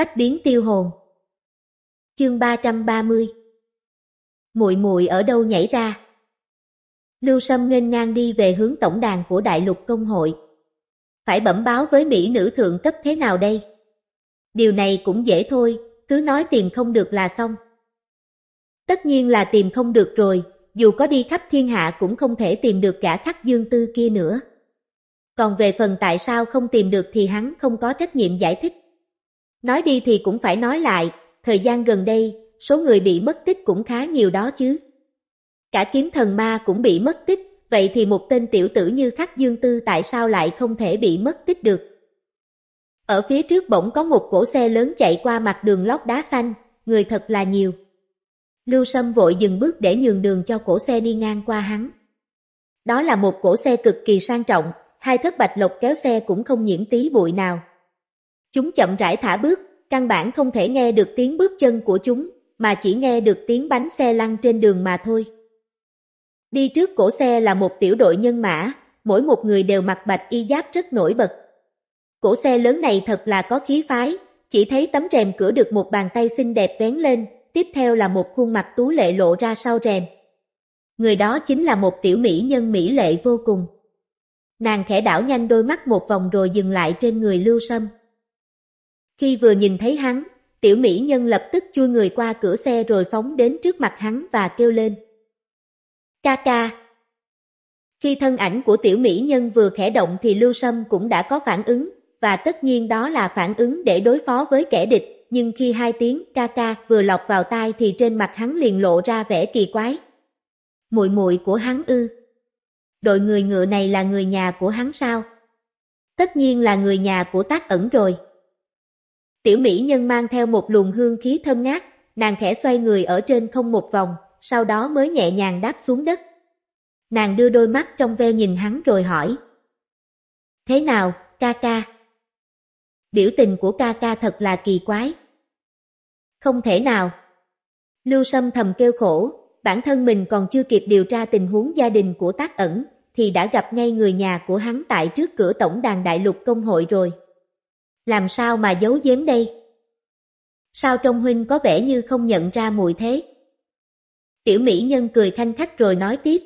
bách biến tiêu hồn. Chương 330 Muội muội ở đâu nhảy ra? Lưu Sâm nghênh ngang đi về hướng tổng đàn của Đại Lục Công hội. Phải bẩm báo với mỹ nữ thượng cấp thế nào đây? Điều này cũng dễ thôi, cứ nói tìm không được là xong. Tất nhiên là tìm không được rồi, dù có đi khắp thiên hạ cũng không thể tìm được cả khắc dương tư kia nữa. Còn về phần tại sao không tìm được thì hắn không có trách nhiệm giải thích. Nói đi thì cũng phải nói lại, thời gian gần đây, số người bị mất tích cũng khá nhiều đó chứ. Cả kiếm thần ma cũng bị mất tích, vậy thì một tên tiểu tử như Khắc Dương Tư tại sao lại không thể bị mất tích được? Ở phía trước bỗng có một cổ xe lớn chạy qua mặt đường lót đá xanh, người thật là nhiều. Lưu Sâm vội dừng bước để nhường đường cho cổ xe đi ngang qua hắn. Đó là một cổ xe cực kỳ sang trọng, hai thất bạch lộc kéo xe cũng không nhiễm tí bụi nào. Chúng chậm rãi thả bước, căn bản không thể nghe được tiếng bước chân của chúng, mà chỉ nghe được tiếng bánh xe lăn trên đường mà thôi. Đi trước cổ xe là một tiểu đội nhân mã, mỗi một người đều mặc bạch y giáp rất nổi bật. Cổ xe lớn này thật là có khí phái, chỉ thấy tấm rèm cửa được một bàn tay xinh đẹp vén lên, tiếp theo là một khuôn mặt tú lệ lộ ra sau rèm. Người đó chính là một tiểu mỹ nhân mỹ lệ vô cùng. Nàng khẽ đảo nhanh đôi mắt một vòng rồi dừng lại trên người Lưu Sâm. Khi vừa nhìn thấy hắn, tiểu mỹ nhân lập tức chui người qua cửa xe rồi phóng đến trước mặt hắn và kêu lên. Ca ca! Khi thân ảnh của tiểu mỹ nhân vừa khẽ động thì Lưu Sâm cũng đã có phản ứng, và tất nhiên đó là phản ứng để đối phó với kẻ địch, nhưng khi hai tiếng ca ca vừa lọc vào tai thì trên mặt hắn liền lộ ra vẻ kỳ quái. Muội muội của hắn ư? Đội người ngựa này là người nhà của hắn sao? Tất nhiên là người nhà của tác ẩn rồi. Tiểu mỹ nhân mang theo một luồng hương khí thơm ngát, nàng khẽ xoay người ở trên không một vòng, sau đó mới nhẹ nhàng đáp xuống đất. Nàng đưa đôi mắt trong veo nhìn hắn rồi hỏi. Thế nào, ca ca? Biểu tình của ca ca thật là kỳ quái. Không thể nào. Lưu Sâm thầm kêu khổ, bản thân mình còn chưa kịp điều tra tình huống gia đình của tác ẩn, thì đã gặp ngay người nhà của hắn tại trước cửa tổng đàn đại lục công hội rồi. Làm sao mà giấu giếm đây? Sao trong huynh có vẻ như không nhận ra mùi thế? Tiểu mỹ nhân cười thanh khách rồi nói tiếp.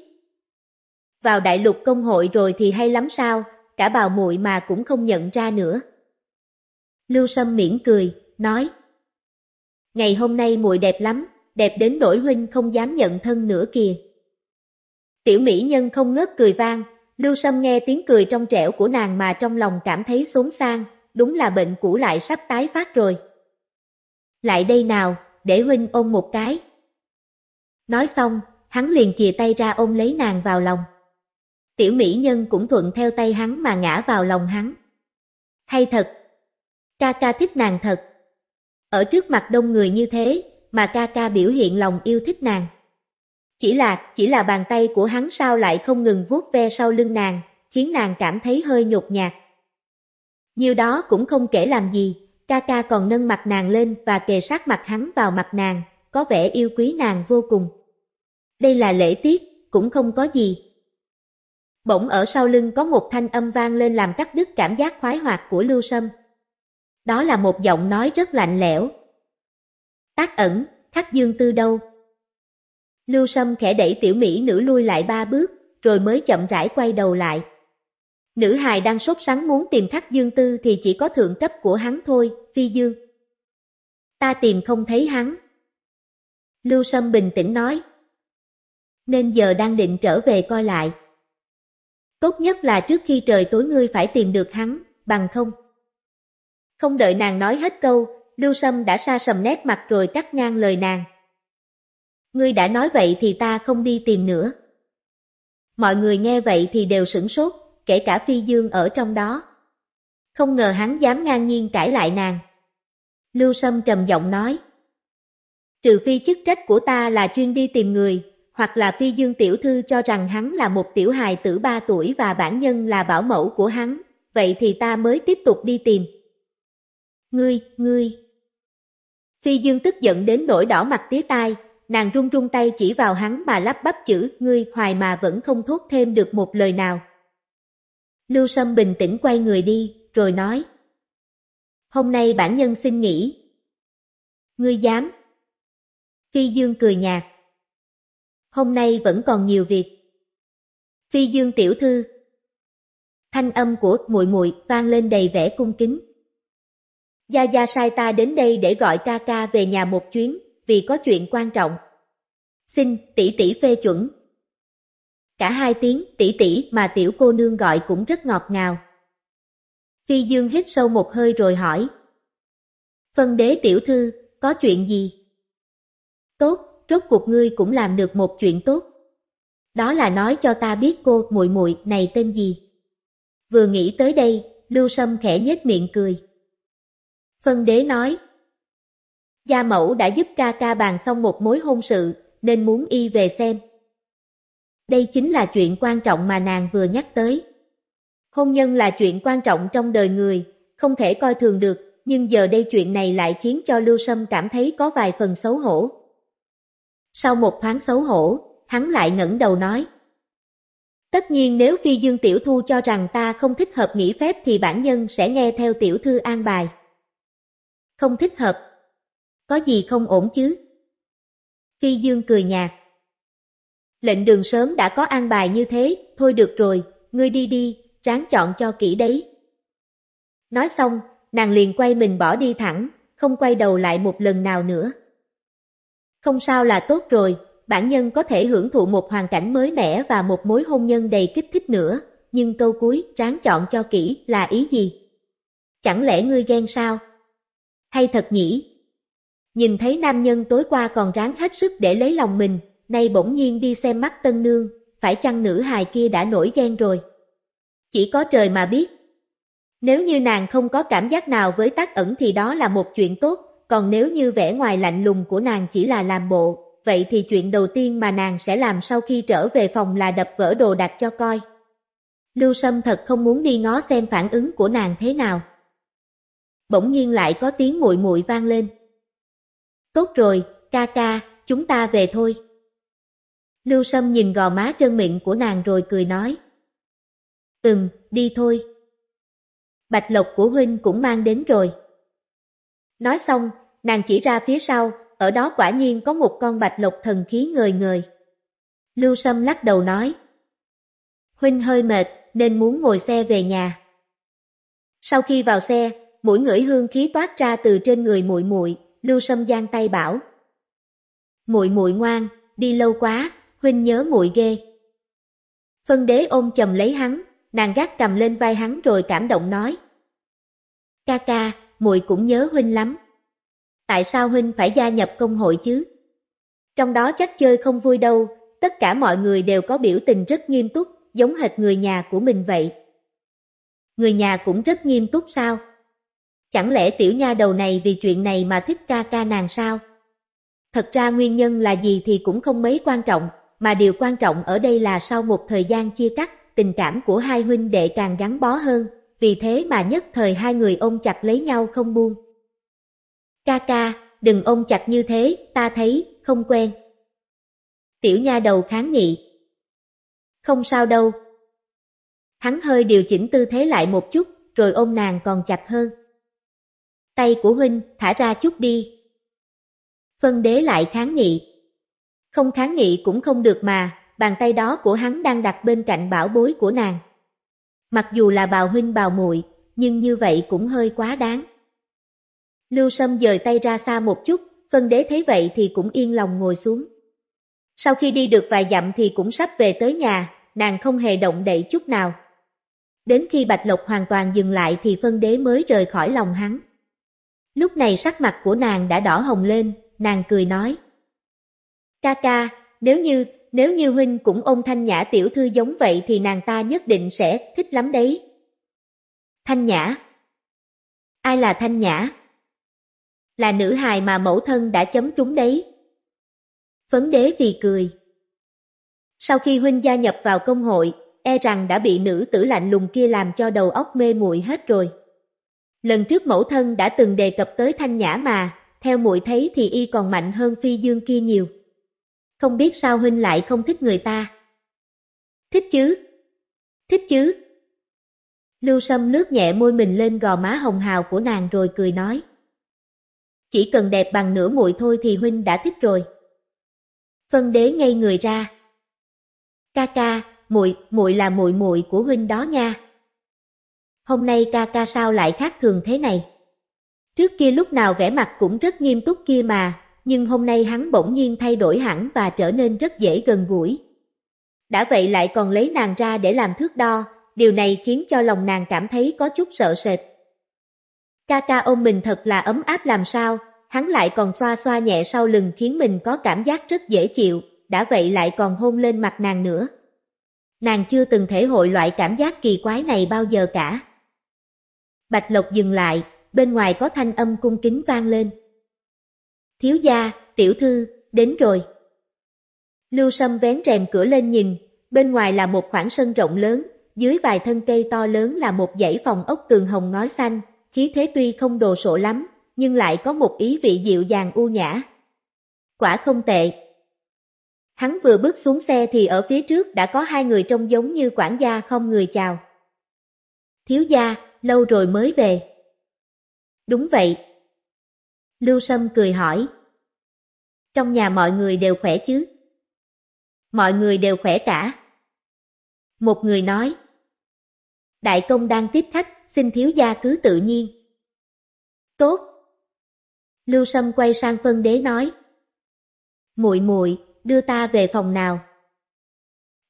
Vào đại lục công hội rồi thì hay lắm sao, cả bào muội mà cũng không nhận ra nữa. Lưu Sâm miễn cười, nói. Ngày hôm nay muội đẹp lắm, đẹp đến nỗi huynh không dám nhận thân nữa kìa. Tiểu mỹ nhân không ngớt cười vang, Lưu Sâm nghe tiếng cười trong trẻo của nàng mà trong lòng cảm thấy xốn sang, đúng là bệnh cũ lại sắp tái phát rồi. Lại đây nào, để huynh ôm một cái. Nói xong, hắn liền chìa tay ra ôm lấy nàng vào lòng. Tiểu mỹ nhân cũng thuận theo tay hắn mà ngã vào lòng hắn. Hay thật! Ca ca thích nàng thật. Ở trước mặt đông người như thế, mà ca ca biểu hiện lòng yêu thích nàng. Chỉ là, chỉ là bàn tay của hắn sao lại không ngừng vuốt ve sau lưng nàng, khiến nàng cảm thấy hơi nhột nhạt. Nhiều đó cũng không kể làm gì, ca ca còn nâng mặt nàng lên và kề sát mặt hắn vào mặt nàng, có vẻ yêu quý nàng vô cùng. Đây là lễ tiết, cũng không có gì. Bỗng ở sau lưng có một thanh âm vang lên làm cắt đứt cảm giác khoái hoạt của Lưu Sâm. Đó là một giọng nói rất lạnh lẽo. Tác ẩn, khắc dương tư đâu? Lưu Sâm khẽ đẩy tiểu mỹ nữ lui lại ba bước, rồi mới chậm rãi quay đầu lại. Nữ hài đang sốt sắng muốn tìm thác dương tư thì chỉ có thượng cấp của hắn thôi, phi dương. Ta tìm không thấy hắn. Lưu Sâm bình tĩnh nói. Nên giờ đang định trở về coi lại. Tốt nhất là trước khi trời tối ngươi phải tìm được hắn, bằng không. Không đợi nàng nói hết câu, Lưu Sâm đã xa sầm nét mặt rồi cắt ngang lời nàng. Ngươi đã nói vậy thì ta không đi tìm nữa. Mọi người nghe vậy thì đều sửng sốt, kể cả Phi Dương ở trong đó. Không ngờ hắn dám ngang nhiên cãi lại nàng. Lưu Sâm trầm giọng nói. Trừ phi chức trách của ta là chuyên đi tìm người, hoặc là Phi Dương tiểu thư cho rằng hắn là một tiểu hài tử ba tuổi và bản nhân là bảo mẫu của hắn, vậy thì ta mới tiếp tục đi tìm. Ngươi, ngươi. Phi Dương tức giận đến nỗi đỏ mặt tía tai, nàng run run tay chỉ vào hắn mà lắp bắp chữ ngươi hoài mà vẫn không thốt thêm được một lời nào. Lưu Sâm bình tĩnh quay người đi, rồi nói. Hôm nay bản nhân xin nghỉ. Ngươi dám. Phi Dương cười nhạt. Hôm nay vẫn còn nhiều việc. Phi Dương tiểu thư. Thanh âm của muội muội vang lên đầy vẻ cung kính. Gia Gia sai ta đến đây để gọi ca ca về nhà một chuyến, vì có chuyện quan trọng. Xin tỷ tỷ phê chuẩn. Cả hai tiếng tỷ tỷ mà tiểu cô nương gọi cũng rất ngọt ngào. Phi Dương hít sâu một hơi rồi hỏi. Phân đế tiểu thư, có chuyện gì? Tốt, rốt cuộc ngươi cũng làm được một chuyện tốt. Đó là nói cho ta biết cô muội muội này tên gì. Vừa nghĩ tới đây, Lưu Sâm khẽ nhếch miệng cười. Phân đế nói. Gia mẫu đã giúp ca ca bàn xong một mối hôn sự, nên muốn y về xem. Đây chính là chuyện quan trọng mà nàng vừa nhắc tới. Hôn nhân là chuyện quan trọng trong đời người, không thể coi thường được, nhưng giờ đây chuyện này lại khiến cho Lưu Sâm cảm thấy có vài phần xấu hổ. Sau một thoáng xấu hổ, hắn lại ngẩng đầu nói. Tất nhiên nếu Phi Dương Tiểu Thu cho rằng ta không thích hợp nghỉ phép thì bản nhân sẽ nghe theo Tiểu Thư an bài. Không thích hợp. Có gì không ổn chứ? Phi Dương cười nhạt. Lệnh đường sớm đã có an bài như thế, thôi được rồi, ngươi đi đi, ráng chọn cho kỹ đấy. Nói xong, nàng liền quay mình bỏ đi thẳng, không quay đầu lại một lần nào nữa. Không sao là tốt rồi, bản nhân có thể hưởng thụ một hoàn cảnh mới mẻ và một mối hôn nhân đầy kích thích nữa, nhưng câu cuối ráng chọn cho kỹ là ý gì? Chẳng lẽ ngươi ghen sao? Hay thật nhỉ? Nhìn thấy nam nhân tối qua còn ráng hết sức để lấy lòng mình, nay bỗng nhiên đi xem mắt tân nương, phải chăng nữ hài kia đã nổi ghen rồi? Chỉ có trời mà biết. Nếu như nàng không có cảm giác nào với tác ẩn thì đó là một chuyện tốt, còn nếu như vẻ ngoài lạnh lùng của nàng chỉ là làm bộ, vậy thì chuyện đầu tiên mà nàng sẽ làm sau khi trở về phòng là đập vỡ đồ đạc cho coi. Lưu Sâm thật không muốn đi ngó xem phản ứng của nàng thế nào. Bỗng nhiên lại có tiếng muội muội vang lên. Tốt rồi, ca ca, chúng ta về thôi. Lưu Sâm nhìn gò má trơn miệng của nàng rồi cười nói. Ừm, đi thôi. Bạch lộc của huynh cũng mang đến rồi. Nói xong, nàng chỉ ra phía sau, ở đó quả nhiên có một con bạch lộc thần khí ngời ngời. Lưu Sâm lắc đầu nói. Huynh hơi mệt, nên muốn ngồi xe về nhà. Sau khi vào xe, mũi ngửi hương khí toát ra từ trên người muội muội, Lưu Sâm giang tay bảo. Muội muội ngoan, đi lâu quá, huynh nhớ muội ghê. Phân đế ôm chầm lấy hắn, nàng gác cầm lên vai hắn rồi cảm động nói. Ca ca, muội cũng nhớ huynh lắm. Tại sao huynh phải gia nhập công hội chứ? Trong đó chắc chơi không vui đâu, tất cả mọi người đều có biểu tình rất nghiêm túc, giống hệt người nhà của mình vậy. Người nhà cũng rất nghiêm túc sao? Chẳng lẽ tiểu nha đầu này vì chuyện này mà thích ca ca nàng sao? Thật ra nguyên nhân là gì thì cũng không mấy quan trọng, mà điều quan trọng ở đây là sau một thời gian chia cắt, tình cảm của hai huynh đệ càng gắn bó hơn, vì thế mà nhất thời hai người ôm chặt lấy nhau không buông. Ca ca, đừng ôm chặt như thế, ta thấy, không quen. Tiểu nha đầu kháng nghị. Không sao đâu. Hắn hơi điều chỉnh tư thế lại một chút, rồi ôm nàng còn chặt hơn. Tay của huynh, thả ra chút đi. Phân đế lại kháng nghị. Không kháng nghị cũng không được mà, bàn tay đó của hắn đang đặt bên cạnh bảo bối của nàng. Mặc dù là bào huynh bào muội, nhưng như vậy cũng hơi quá đáng. Lưu Sâm dời tay ra xa một chút, phân đế thấy vậy thì cũng yên lòng ngồi xuống. Sau khi đi được vài dặm thì cũng sắp về tới nhà, nàng không hề động đậy chút nào. Đến khi Bạch Lộc hoàn toàn dừng lại thì phân đế mới rời khỏi lòng hắn. Lúc này sắc mặt của nàng đã đỏ hồng lên, nàng cười nói. Ca ca, nếu như, nếu như huynh cũng ôn thanh nhã tiểu thư giống vậy thì nàng ta nhất định sẽ thích lắm đấy. Thanh nhã Ai là thanh nhã? Là nữ hài mà mẫu thân đã chấm trúng đấy. Phấn đế vì cười. Sau khi huynh gia nhập vào công hội, e rằng đã bị nữ tử lạnh lùng kia làm cho đầu óc mê muội hết rồi. Lần trước mẫu thân đã từng đề cập tới thanh nhã mà, theo muội thấy thì y còn mạnh hơn phi dương kia nhiều không biết sao huynh lại không thích người ta. Thích chứ? Thích chứ? Lưu Sâm lướt nhẹ môi mình lên gò má hồng hào của nàng rồi cười nói. Chỉ cần đẹp bằng nửa muội thôi thì huynh đã thích rồi. Phân đế ngay người ra. Ca ca, muội, muội là muội muội của huynh đó nha. Hôm nay ca ca sao lại khác thường thế này? Trước kia lúc nào vẻ mặt cũng rất nghiêm túc kia mà, nhưng hôm nay hắn bỗng nhiên thay đổi hẳn và trở nên rất dễ gần gũi. Đã vậy lại còn lấy nàng ra để làm thước đo, điều này khiến cho lòng nàng cảm thấy có chút sợ sệt. Ca ca ôm mình thật là ấm áp làm sao, hắn lại còn xoa xoa nhẹ sau lưng khiến mình có cảm giác rất dễ chịu, đã vậy lại còn hôn lên mặt nàng nữa. Nàng chưa từng thể hội loại cảm giác kỳ quái này bao giờ cả. Bạch Lộc dừng lại, bên ngoài có thanh âm cung kính vang lên thiếu gia, tiểu thư, đến rồi. Lưu Sâm vén rèm cửa lên nhìn, bên ngoài là một khoảng sân rộng lớn, dưới vài thân cây to lớn là một dãy phòng ốc tường hồng ngói xanh, khí thế tuy không đồ sộ lắm, nhưng lại có một ý vị dịu dàng u nhã. Quả không tệ. Hắn vừa bước xuống xe thì ở phía trước đã có hai người trông giống như quản gia không người chào. Thiếu gia, lâu rồi mới về. Đúng vậy, Lưu Sâm cười hỏi. Trong nhà mọi người đều khỏe chứ? Mọi người đều khỏe cả. Một người nói. Đại công đang tiếp khách, xin thiếu gia cứ tự nhiên. Tốt. Lưu Sâm quay sang phân đế nói. Muội muội, đưa ta về phòng nào.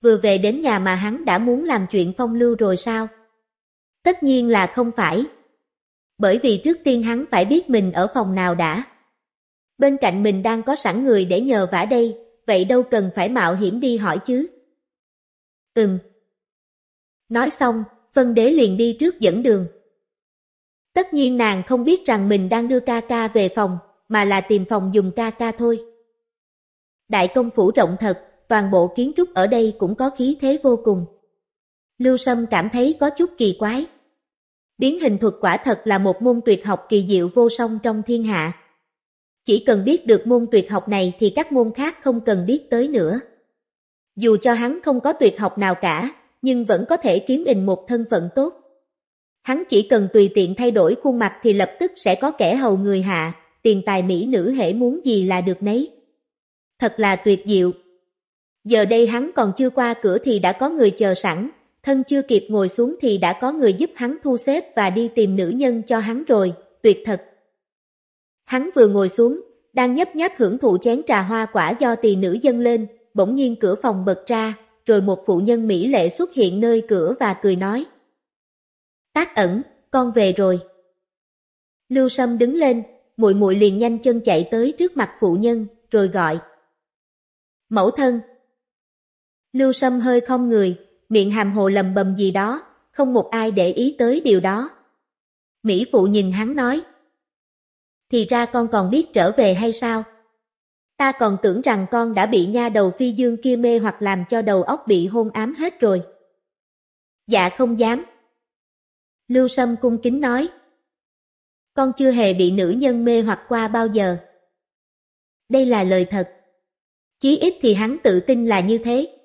Vừa về đến nhà mà hắn đã muốn làm chuyện phong lưu rồi sao? Tất nhiên là không phải, bởi vì trước tiên hắn phải biết mình ở phòng nào đã. Bên cạnh mình đang có sẵn người để nhờ vả đây, vậy đâu cần phải mạo hiểm đi hỏi chứ. Ừm. Nói xong, phân đế liền đi trước dẫn đường. Tất nhiên nàng không biết rằng mình đang đưa ca ca về phòng, mà là tìm phòng dùng ca ca thôi. Đại công phủ rộng thật, toàn bộ kiến trúc ở đây cũng có khí thế vô cùng. Lưu Sâm cảm thấy có chút kỳ quái. Biến hình thuật quả thật là một môn tuyệt học kỳ diệu vô song trong thiên hạ. Chỉ cần biết được môn tuyệt học này thì các môn khác không cần biết tới nữa. Dù cho hắn không có tuyệt học nào cả, nhưng vẫn có thể kiếm mình một thân phận tốt. Hắn chỉ cần tùy tiện thay đổi khuôn mặt thì lập tức sẽ có kẻ hầu người hạ, tiền tài mỹ nữ hễ muốn gì là được nấy. Thật là tuyệt diệu. Giờ đây hắn còn chưa qua cửa thì đã có người chờ sẵn, thân chưa kịp ngồi xuống thì đã có người giúp hắn thu xếp và đi tìm nữ nhân cho hắn rồi, tuyệt thật. Hắn vừa ngồi xuống, đang nhấp nháp hưởng thụ chén trà hoa quả do tỳ nữ dâng lên, bỗng nhiên cửa phòng bật ra, rồi một phụ nhân mỹ lệ xuất hiện nơi cửa và cười nói. Tác ẩn, con về rồi. Lưu Sâm đứng lên, muội muội liền nhanh chân chạy tới trước mặt phụ nhân, rồi gọi. Mẫu thân. Lưu Sâm hơi không người, miệng hàm hồ lầm bầm gì đó, không một ai để ý tới điều đó. Mỹ Phụ nhìn hắn nói, thì ra con còn biết trở về hay sao? Ta còn tưởng rằng con đã bị nha đầu phi dương kia mê hoặc làm cho đầu óc bị hôn ám hết rồi. Dạ không dám. Lưu Sâm cung kính nói. Con chưa hề bị nữ nhân mê hoặc qua bao giờ. Đây là lời thật. Chí ít thì hắn tự tin là như thế.